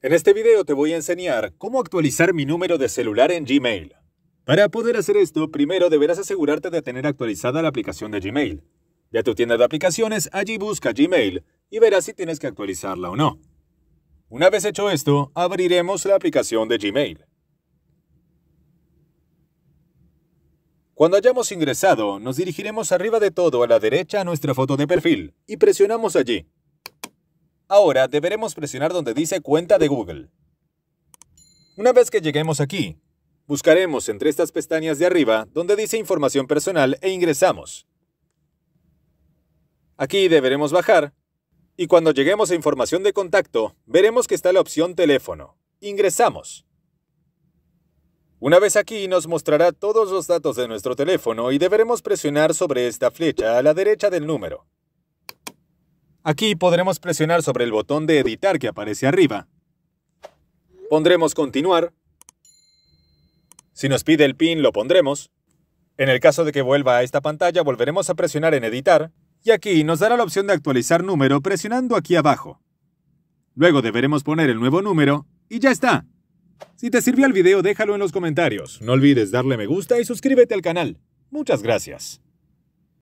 En este video te voy a enseñar cómo actualizar mi número de celular en Gmail. Para poder hacer esto, primero deberás asegurarte de tener actualizada la aplicación de Gmail. Ya tu tienda de aplicaciones, allí busca Gmail y verás si tienes que actualizarla o no. Una vez hecho esto, abriremos la aplicación de Gmail. Cuando hayamos ingresado, nos dirigiremos arriba de todo a la derecha a nuestra foto de perfil y presionamos allí. Ahora deberemos presionar donde dice cuenta de Google. Una vez que lleguemos aquí, buscaremos entre estas pestañas de arriba donde dice información personal e ingresamos. Aquí deberemos bajar y cuando lleguemos a información de contacto, veremos que está la opción teléfono. Ingresamos. Una vez aquí nos mostrará todos los datos de nuestro teléfono y deberemos presionar sobre esta flecha a la derecha del número. Aquí podremos presionar sobre el botón de editar que aparece arriba. Pondremos continuar. Si nos pide el pin, lo pondremos. En el caso de que vuelva a esta pantalla, volveremos a presionar en editar. Y aquí nos dará la opción de actualizar número presionando aquí abajo. Luego deberemos poner el nuevo número y ya está. Si te sirvió el video, déjalo en los comentarios. No olvides darle me gusta y suscríbete al canal. Muchas gracias.